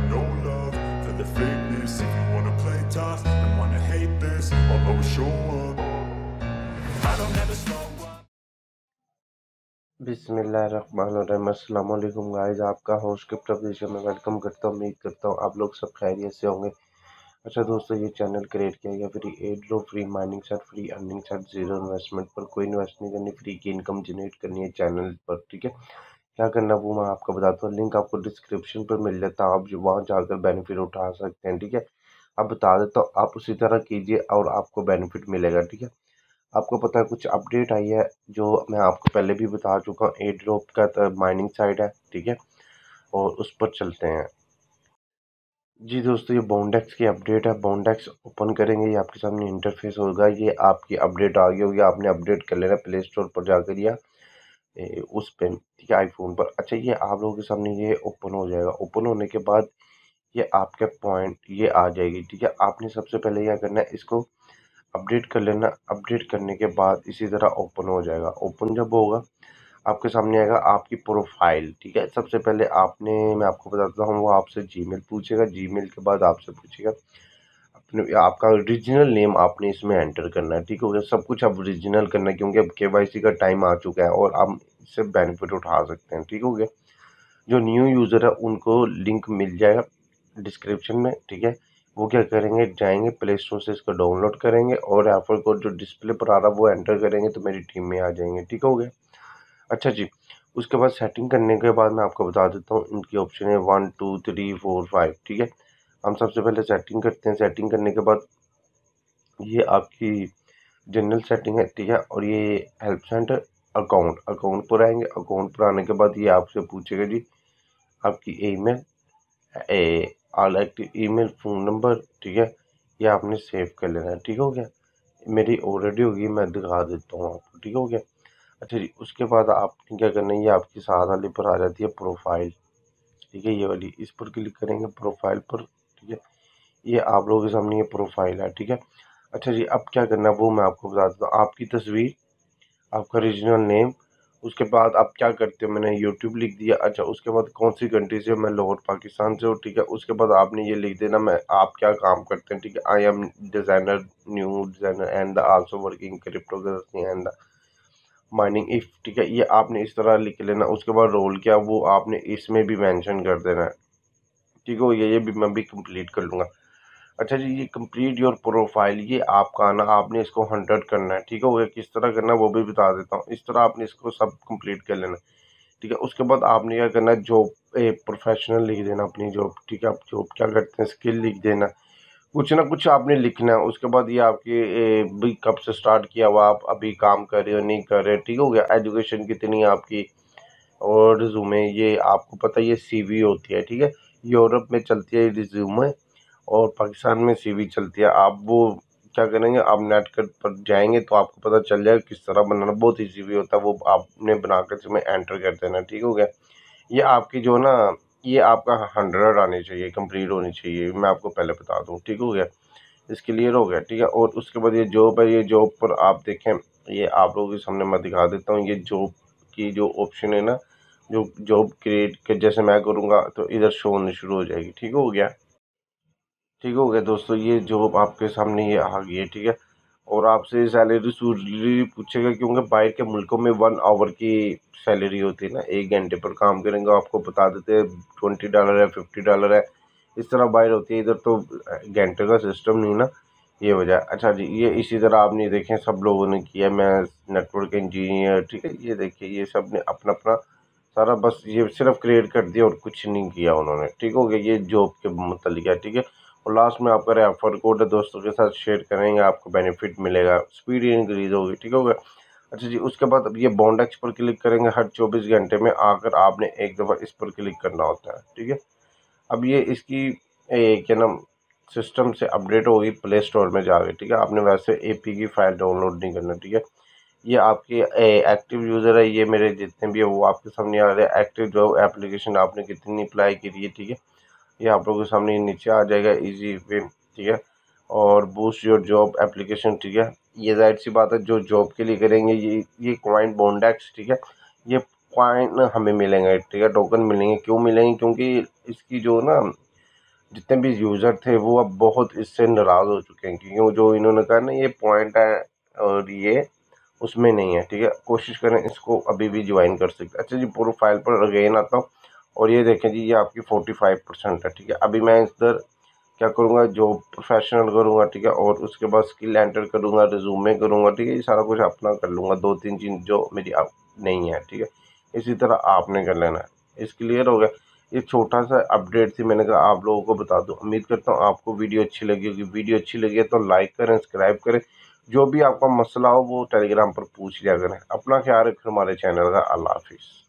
got no love for the fakeness If you wanna play tough and wanna hate this I'll always show up I don't ever slow बिसमीम guys आपका host crypto Pravesh में welcome करता हूँ उम्मीद करता हूँ आप लोग सब खैरियत से होंगे अच्छा दोस्तों ये चैनल क्रिएट किया गया फ्री एड लो free mining site free earning site zero investment पर कोई इन्वेस्ट नहीं करनी फ्री की इनकम जनरेट करनी है चैनल पर ठीक है क्या करना वो मैं आपको बताता हूँ लिंक आपको डिस्क्रिप्शन पर मिल जाता है आप जो वहाँ जाकर बेनिफिट उठा सकते हैं ठीक है आप बता देता हूँ आप उसी तरह कीजिए और आपको बेनिफिट मिलेगा ठीक है आपको पता है कुछ अपडेट आई है जो मैं आपको पहले भी बता चुका हूँ एड रोप का तो माइनिंग साइड है ठीक है और उस पर चलते हैं जी दोस्तों ये बॉन्डेक्स की अपडेट है बॉन्डेक्स ओपन करेंगे ये आपके सामने इंटरफेस होगा ये आपकी अपडेट आ गई होगी आपने अपडेट कर लेना प्ले स्टोर पर जाकर या उस पे ठीक है आईफोन पर अच्छा ये आप लोगों के सामने ये ओपन हो जाएगा ओपन होने के बाद ये आपके पॉइंट ये आ जाएगी ठीक है आपने सबसे पहले क्या करना है इसको अपडेट कर लेना अपडेट करने के बाद इसी तरह ओपन हो जाएगा ओपन जब होगा आपके सामने आएगा आपकी प्रोफाइल ठीक है सबसे पहले आपने मैं आपको बताता हूँ वो आपसे जीमेल पूछेगा जीमेल के बाद आपसे पूछेगा आपका ओरिजिनल नेम आपने इसमें एंटर करना है ठीक हो गया सब कुछ अब ओरिजिनल करना है क्योंकि अब के का टाइम आ चुका है और आप इससे बेनिफिट उठा सकते हैं ठीक हो गया जो न्यू यूज़र है उनको लिंक मिल जाएगा डिस्क्रिप्शन में ठीक है वो क्या करेंगे जाएंगे प्ले स्टोर से इसको डाउनलोड करेंगे और रेफर कोड जो डिस्प्ले पर आ रहा है वो एंटर करेंगे तो मेरी टीम में आ जाएंगे ठीक हो गया अच्छा जी उसके बाद सेटिंग करने के बाद मैं आपको बता देता हूँ इनकी ऑप्शन है one two three four five ठीक है हम सबसे पहले सेटिंग करते हैं सेटिंग करने के बाद ये आपकी जनरल सेटिंग है ठीक है और ये हेल्प सेंटर अकाउंट अकाउंट पर आएंगे अकाउंट पर आने के बाद ये आपसे पूछेगा जी आपकी email a all active email phone number ठीक है ये आपने सेव कर लेना है ठीक हो गया मेरी ऑलरेडी होगी मैं दिखा देता हूँ आपको ठीक हो गया अच्छा जी उसके बाद आपने क्या करना है ये आपकी साथ वाली पर आ जाती है प्रोफाइल ठीक है ये वाली इस पर क्लिक करेंगे प्रोफाइल पर ठीक है ये आप लोगों के सामने ये प्रोफाइल है ठीक है अच्छा जी अब क्या करना है वो मैं आपको बता देता हूँ आपकी तस्वीर आपका रीजनल नेम उसके बाद आप क्या करते हो मैंने यूट्यूब लिख दिया अच्छा उसके बाद कौन सी कंट्री से मैं लाहौर पाकिस्तान से हूँ ठीक है उसके बाद आपने ये लिख देना मैं आप क्या काम करते हैं ठीक है I am designer new designer and the also working cryptography and the mining if ठीक है ये आपने इस तरह लिख लेना उसके बाद रोल क्या वो आपने इसमें भी मैंशन कर देना है ठीक है गया ये भी मैं भी कंप्लीट कर लूँगा अच्छा जी ये कंप्लीट योर प्रोफाइल ये आपका आना आपने इसको हंड्रेड करना है ठीक है वो किस तरह करना है वो भी बता देता हूँ इस तरह आपने इसको सब कंप्लीट कर लेना ठीक है उसके बाद आपने क्या करना है जॉब प्रोफेशनल लिख देना अपनी जॉब ठीक है आप जॉब क्या करते हैं स्किल लिख देना कुछ ना कुछ आपने लिखना है उसके बाद ये आपके भी कब से स्टार्ट किया हुआ आप अभी काम कर रहे हो नहीं कर रहे ठीक हो गया एजुकेशन कितनी आपकी और जूमें ये आपको पता ये सीवी होती है ठीक है यूरोप में चलती है रिज्यूमे और पाकिस्तान में सी चलती है आप वो क्या करेंगे आप नेट कर पर जाएंगे तो आपको पता चल जाएगा किस तरह बनाना बहुत ईजी भी होता है वो आपने बना कर इसमें एंटर कर देना ठीक हो गया ये आपकी जो ना ये आपका हंड्रेड आनी चाहिए कंप्लीट होनी चाहिए मैं आपको पहले बता दूँ ठीक हो गया इसके लिए हो गया ठीक है और उसके बाद ये जॉब है ये जॉब पर आप देखें ये आप लोगों के सामने मैं दिखा देता हूँ ये जॉब की जो ऑप्शन है ना जो जॉब क्रिएट जैसे मैं करूँगा तो इधर शो होनी शुरू हो जाएगी ठीक हो गया ठीक हो गया दोस्तों ये जॉब आपके सामने ये आ गई है ठीक है और आपसे सैलरी सूरी पूछेगा क्योंकि बाहर के मुल्कों में वन आवर की सैलरी होती है ना एक घंटे पर काम करेंगे आपको बता देते हैं ट्वेंटी डॉलर है फिफ्टी डॉलर है इस तरह बाहर होती है इधर तो घंटे का सिस्टम नहीं ना ये वजह अच्छा जी ये इसी तरह आपने देखें सब लोगों ने किया मैं नेटवर्क इंजीनियर ठीक है ये देखिए ये सब ने अपना अपना सारा बस ये सिर्फ क्रिएट कर दिया और कुछ नहीं किया उन्होंने ठीक हो गया ये जॉब के मतलब है ठीक है और लास्ट में आपका रेफर कोड है दोस्तों के साथ शेयर करेंगे आपको बेनिफिट मिलेगा स्पीड इंक्रीज होगी ठीक होगा अच्छा जी उसके बाद अब ये बॉन्डेक्स पर क्लिक करेंगे हर 24 घंटे में आकर आपने एक दफ़ा इस पर क्लिक करना होता है ठीक है अब ये इसकी क्या नाम सिस्टम से अपडेट होगी प्ले स्टोर में जाके ठीक है आपने वैसे ए की फ़ाइल डाउनलोड नहीं करना ठीक है ये आपके एक्टिव यूज़र है ये मेरे जितने भी है वो आपके सामने आ रहे हैं एक्टिव जो एप्लीकेशन आपने कितनी अप्लाई की है ठीक है ये आप लोगों के सामने नीचे आ जाएगा इजी वे ठीक है और बूस्ट योर जॉब एप्लीकेशन ठीक है ये जाहिर सी बात है जो जॉब के लिए करेंगे ये ये क्वाइंट बॉन्डेक्स ठीक है ये क्वाइंट हमें मिलेंगे ठीक है टोकन मिलेंगे क्यों मिलेंगे क्योंकि इसकी जो ना जितने भी यूज़र थे वो अब बहुत इससे नाराज़ हो चुके हैं क्योंकि जो इन्होंने कहा ना ये पॉइंट है और ये उसमें नहीं है ठीक है कोशिश करें इसको अभी भी ज्वाइन कर सकते अच्छा जी प्रोफाइल पर अगेन आता हूँ और ये देखें जी ये आपकी फोर्टी फाइव परसेंट है ठीक है अभी मैं इधर क्या करूँगा जॉब प्रोफेशनल करूँगा ठीक है और उसके बाद स्किल एंटर करूँगा रिज्यूमे करूँगा ठीक है ये सारा कुछ अपना कर लूँगा दो तीन चीज़ जो मेरी आप नहीं है ठीक है इसी तरह आपने कर लेना है इस क्लियर हो गया ये छोटा सा अपडेट थी मैंने कहा आप लोगों को बता दूँ उम्मीद करता हूँ आपको वीडियो अच्छी लगी होगी वीडियो अच्छी लगी है तो लाइक करें सब्सक्राइब करें जो भी आपका मसला हो वो टेलीग्राम पर पूछ लिया करें अपना ख्याल रखें हमारे चैनल का अल्लाह हाफिज़